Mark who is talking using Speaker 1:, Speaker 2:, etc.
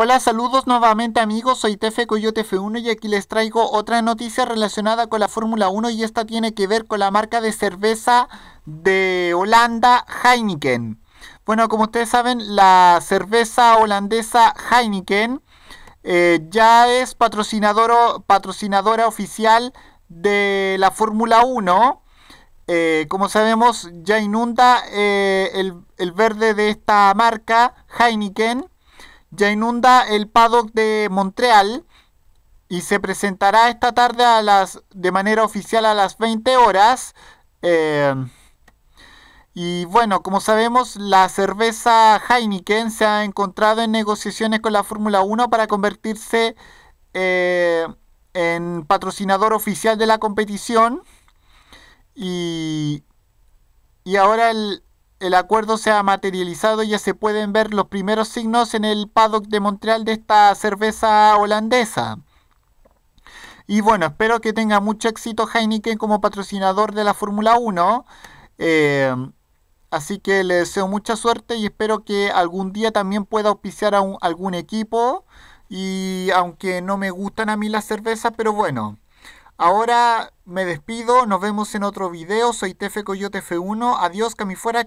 Speaker 1: Hola, saludos nuevamente amigos, soy Tefe Coyote F1 y aquí les traigo otra noticia relacionada con la Fórmula 1 y esta tiene que ver con la marca de cerveza de Holanda Heineken. Bueno, como ustedes saben, la cerveza holandesa Heineken eh, ya es patrocinadora oficial de la Fórmula 1. Eh, como sabemos, ya inunda eh, el, el verde de esta marca Heineken ya inunda el paddock de Montreal y se presentará esta tarde a las, de manera oficial a las 20 horas. Eh, y bueno, como sabemos, la cerveza Heineken se ha encontrado en negociaciones con la Fórmula 1 para convertirse eh, en patrocinador oficial de la competición. Y, y ahora el, el acuerdo se ha materializado y ya se pueden ver los primeros signos en el paddock de Montreal de esta cerveza holandesa. Y bueno, espero que tenga mucho éxito Heineken como patrocinador de la Fórmula 1. Eh, así que le deseo mucha suerte y espero que algún día también pueda auspiciar a algún equipo. Y aunque no me gustan a mí las cervezas, pero bueno. Ahora me despido, nos vemos en otro video. Soy Tefe Coyote F1. Adiós, fuera.